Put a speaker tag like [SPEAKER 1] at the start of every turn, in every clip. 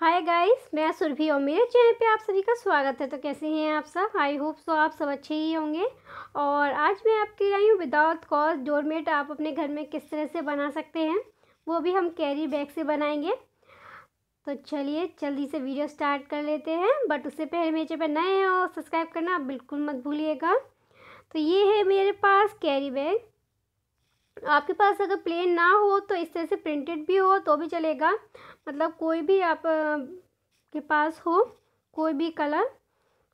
[SPEAKER 1] hi guys मैं सुरभि और मेरे चैनल पे आप सभी का स्वागत है तो कैसे हैं आप सब आई होप सो आप सब अच्छे ही होंगे और आज मैं आपके आई हूँ विदाउट कॉस्ट डोरमेट आप अपने घर में किस तरह से बना सकते हैं वो भी हम कैरी बैग से बनाएंगे तो चलिए जल्दी से वीडियो स्टार्ट कर लेते हैं बट उससे पहले मेरे चैनल पर नए हैं और सब्सक्राइब करना बिल्कुल मत भूलिएगा तो ये है मेरे पास कैरी बैग आपके पास अगर प्लेन ना हो तो इस तरह से प्रिंटेड भी हो तो भी चलेगा मतलब कोई भी आप के पास हो कोई भी कलर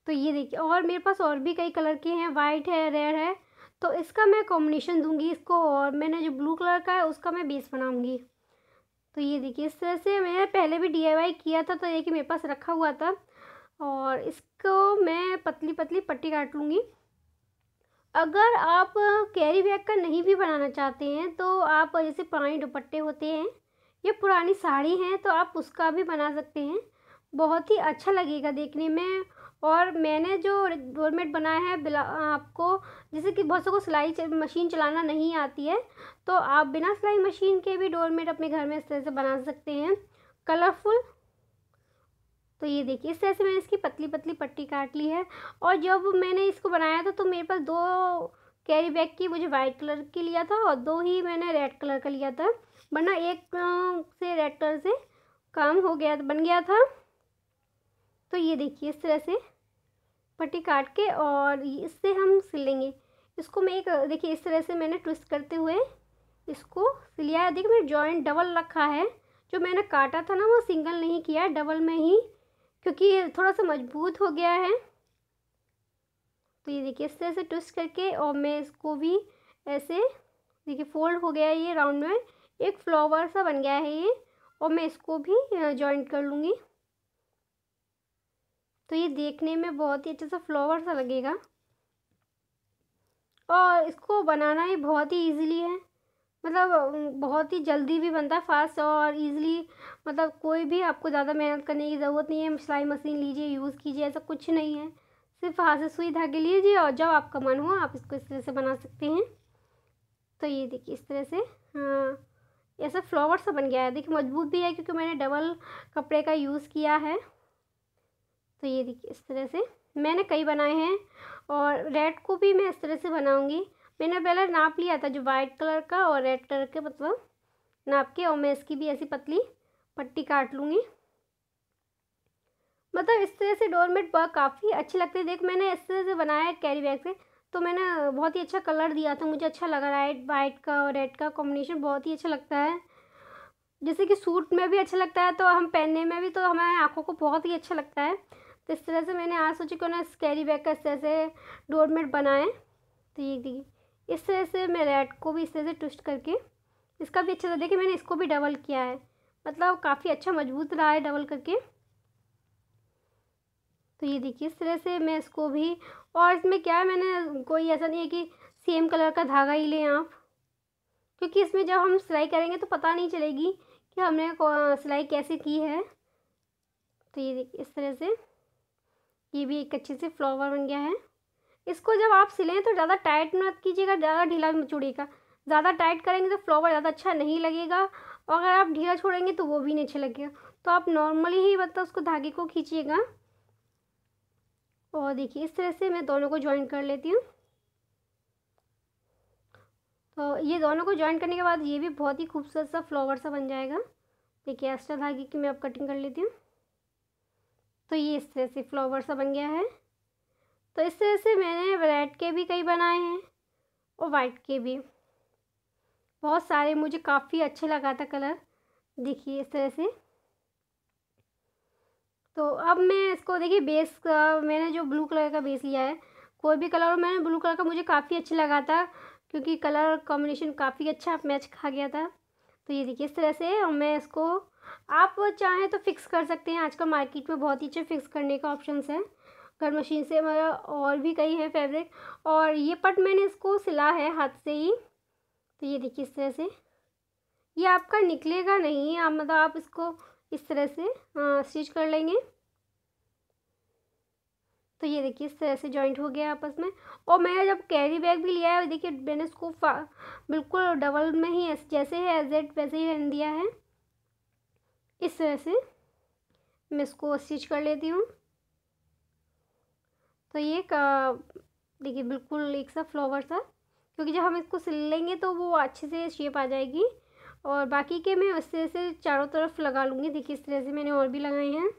[SPEAKER 1] तो ये देखिए और मेरे पास और भी कई कलर के हैं वाइट है रेड है तो इसका मैं कॉम्बिनेशन दूंगी इसको और मैंने जो ब्लू कलर का है उसका मैं बेस बनाऊंगी तो ये देखिए इस तरह से मैंने पहले भी डीआईवाई किया था तो देखिए मेरे पास रखा हुआ था और इसको मैं पतली पतली पट्टी काट लूँगी अगर आप कैरी बैग का नहीं भी बनाना चाहते हैं तो आप जैसे पुराने दुपट्टे होते हैं या पुरानी साड़ी हैं तो आप उसका भी बना सकते हैं बहुत ही अच्छा लगेगा देखने में और मैंने जो डोरमेट बनाया है बिला आपको जैसे कि बहुत सबको सिलाई मशीन चलाना नहीं आती है तो आप बिना सिलाई मशीन के भी डोरमेट अपने घर में इस तरह से बना सकते हैं कलरफुल तो ये देखिए इस तरह से मैंने इसकी पतली पतली पट्टी काट ली है और जब मैंने इसको बनाया था तो मेरे पास दो कैरी बैग की मुझे वाइट कलर की लिया था और दो ही मैंने रेड कलर का लिया था वरना एक से रेड कलर से काम हो गया बन गया था तो ये देखिए इस तरह से पट्टी काट के और इससे हम सिलेंगे इसको मैं एक देखिए इस तरह से मैंने ट्विस्ट करते हुए इसको सिलिया है देखिए मैंने जॉइंट डबल रखा है जो मैंने काटा था ना वो सिंगल नहीं किया डबल में ही क्योंकि ये थोड़ा सा मजबूत हो गया है तो ये देखिए इस तरह से ट्विस्ट करके और मैं इसको भी ऐसे देखिए फोल्ड हो गया है ये राउंड में एक फ्लावर सा बन गया है ये और मैं इसको भी जॉइंट कर लूँगी तो ये देखने में बहुत ही अच्छा सा फ्लावर सा लगेगा और इसको बनाना ही बहुत ही इजीली है मतलब बहुत ही जल्दी भी बनता है फास्ट और इजीली मतलब कोई भी आपको ज़्यादा मेहनत करने की ज़रूरत नहीं है सिलाई मशीन लीजिए यूज़ कीजिए ऐसा कुछ नहीं है सिर्फ हाथ से सुई धागे लीजिए और जब आपका मन हो आप इसको इस तरह से बना सकते हैं तो ये देखिए इस तरह से हाँ ऐसा फ्लावर सा बन गया है देखिए मजबूत भी है क्योंकि मैंने डबल कपड़े का यूज़ किया है तो ये देखिए इस तरह से मैंने कई बनाए हैं और रेड को भी मैं इस तरह से बनाऊँगी मैंने पहले नाप लिया था जो वाइट कलर का और रेड कलर के मतलब नाप के और मैं इसकी भी ऐसी पतली पट्टी काट लूँगी मतलब इस तरह से डोरमेट वर्क काफ़ी अच्छे लगते हैं देख मैंने इस तरह से बनाया है कैरी बैग से तो मैंने बहुत ही अच्छा कलर दिया था मुझे अच्छा लगा है वाइट का और रेड का कॉम्बिनेशन बहुत ही अच्छा लगता है जैसे कि सूट में भी अच्छा लगता है तो हम पहनने में भी तो हमारे आँखों को बहुत ही अच्छा लगता है तो इस तरह से मैंने आज सोची क्यों ना इस कैरी बैग का इस तरह से डोरमेट बनाएँ तो ये देखिए इस तरह से मैं रेड को भी इस तरह से ट्विस्ट करके इसका भी अच्छा था देखिए मैंने इसको भी डबल किया है मतलब काफ़ी अच्छा मजबूत रहा है डबल करके तो ये देखिए इस तरह से मैं इसको भी और इसमें क्या है मैंने कोई ऐसा नहीं है कि सेम कलर का धागा ही लें आप क्योंकि इसमें जब हम सिलाई करेंगे तो पता नहीं चलेगी कि हमने सिलाई कैसे की है तो ये देखिए इस तरह से ये भी एक अच्छे से फ्लावर बन गया है इसको जब आप सिलें तो ज़्यादा टाइट मत कीजिएगा ज़्यादा ढीला चूड़ी का ज़्यादा टाइट करेंगे तो फ्लावर ज़्यादा अच्छा नहीं लगेगा और अगर आप ढीला छोड़ेंगे तो वो भी नहीं अच्छा लगेगा तो आप नॉर्मली ही मतलब उसको धागे को खींचिएगा और देखिए इस तरह से मैं दोनों को ज्वाइन कर लेती हूँ तो ये दोनों को ज्वाइन करने के बाद ये भी बहुत ही खूबसूरत सा फ्लावर सा बन जाएगा देखिए एक्स्ट्रा धागे की मैं अब कटिंग कर लेती हूँ तो ये इस तरह से फ्लावर सा बन गया है तो इस तरह से मैंने रेड के भी कई बनाए हैं और वाइट के भी बहुत सारे मुझे काफ़ी अच्छे लगा था कलर देखिए इस तरह से तो अब मैं इसको देखिए बेस का मैंने जो ब्लू कलर का बेस लिया है कोई भी कलर मैंने ब्लू कलर का मुझे काफ़ी अच्छा लगा था क्योंकि कलर कॉम्बिनेशन काफ़ी अच्छा मैच खा गया था तो ये देखिए इस तरह से और मैं इसको आप चाहें तो फिक्स कर सकते हैं आजकल मार्केट में बहुत ही अच्छे फिक्स करने का ऑप्शन है कट मशीन से मेरा और भी कई है फैब्रिक और ये पट मैंने इसको सिला है हाथ से ही तो ये देखिए इस तरह से ये आपका निकलेगा नहीं आप मतलब आप इसको इस तरह से स्टिच कर लेंगे तो ये देखिए इस तरह से जॉइंट हो गया आपस में और मैंने जब कैरी बैग भी लिया है देखिए मैंने इसको बिल्कुल डबल में ही जैसे है एज एट वैसे ही रहने दिया है इस तरह से मैं इसको स्टिच कर लेती हूँ तो ये देखिए बिल्कुल एक सा फ्लावर सा क्योंकि जब हम इसको सिल लेंगे तो वो अच्छे से शेप आ जाएगी और बाकी के मैं इस तरह से चारों तरफ लगा लूँगी देखिए इस तरह से मैंने और भी लगाए हैं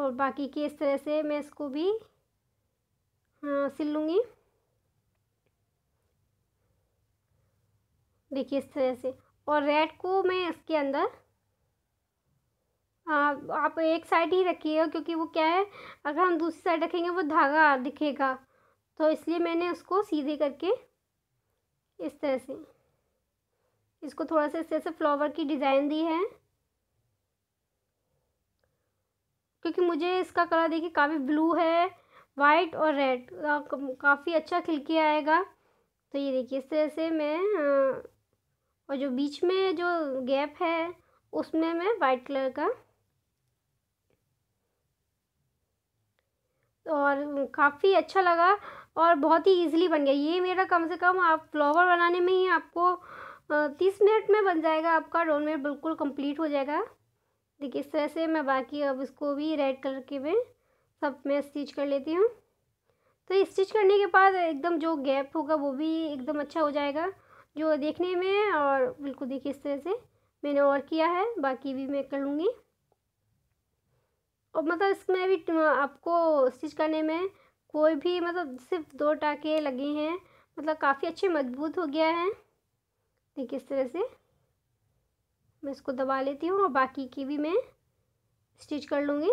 [SPEAKER 1] और बाकी के इस तरह से मैं इसको भी हाँ, सिल लूँगी देखिए इस तरह से और रेड को मैं इसके अंदर हाँ, आप एक साइड ही रखिएगा क्योंकि वो क्या है अगर हम दूसरी साइड रखेंगे वो धागा दिखेगा तो इसलिए मैंने उसको सीधे करके इस तरह से इसको थोड़ा सा इस तरह से फ्लावर की डिज़ाइन दी है क्योंकि मुझे इसका कलर देखिए काफ़ी ब्लू है वाइट और रेड काफ़ी अच्छा खिलके आएगा तो ये देखिए इस तरह से मैं और जो बीच में जो गैप है उसमें मैं वाइट कलर का और काफ़ी अच्छा लगा और बहुत ही ईजिली बन गया ये मेरा कम से कम आप फ्लावर बनाने में ही आपको तीस मिनट में बन जाएगा आपका रोलमेट बिल्कुल कंप्लीट हो जाएगा देखिए इस तरह से मैं बाकी अब इसको भी रेड कलर के में सब मैं स्टिच कर लेती हूँ तो स्टिच करने के बाद एकदम जो गैप होगा वो भी एकदम अच्छा हो जाएगा जो देखने में और बिल्कुल देखिए इस तरह से मैंने और किया है बाकी भी मैं कर लूँगी और मतलब इसमें भी आपको स्टिच करने में कोई भी मतलब सिर्फ दो टाके लगे हैं मतलब काफ़ी अच्छे मजबूत हो गया है देखिए इस तरह से मैं इसको दबा लेती हूँ और बाकी की भी मैं स्टिच कर लूँगी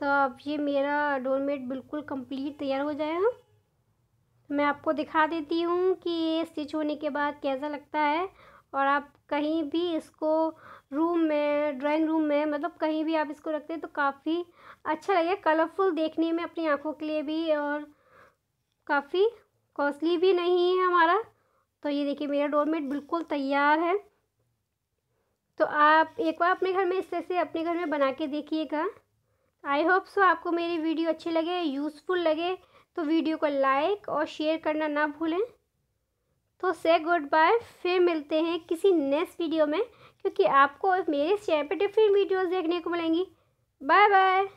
[SPEAKER 1] तो अब ये मेरा डोरमेट बिल्कुल कंप्लीट तैयार हो जाएगा मैं आपको दिखा देती हूँ कि ये स्टिच होने के बाद कैसा लगता है और आप कहीं भी इसको रूम में ड्राइंग रूम में मतलब कहीं भी आप इसको रखते हैं तो काफ़ी अच्छा लगे कलरफुल देखने में अपनी आँखों के लिए भी और काफ़ी कॉस्टली भी नहीं है हमारा तो ये देखिए मेरा डोरमेट बिल्कुल तैयार है तो आप एक बार अपने घर में इस तरह से अपने घर में बना के देखिएगा आई होप सो आपको मेरी वीडियो अच्छी लगे यूज़फुल लगे तो वीडियो को लाइक और शेयर करना ना भूलें तो से गुड बाय फिर मिलते हैं किसी नेक्स्ट वीडियो में क्योंकि आपको मेरे इस चैनल पर डिफरेंट वीडियोस देखने को मिलेंगी बाय बाय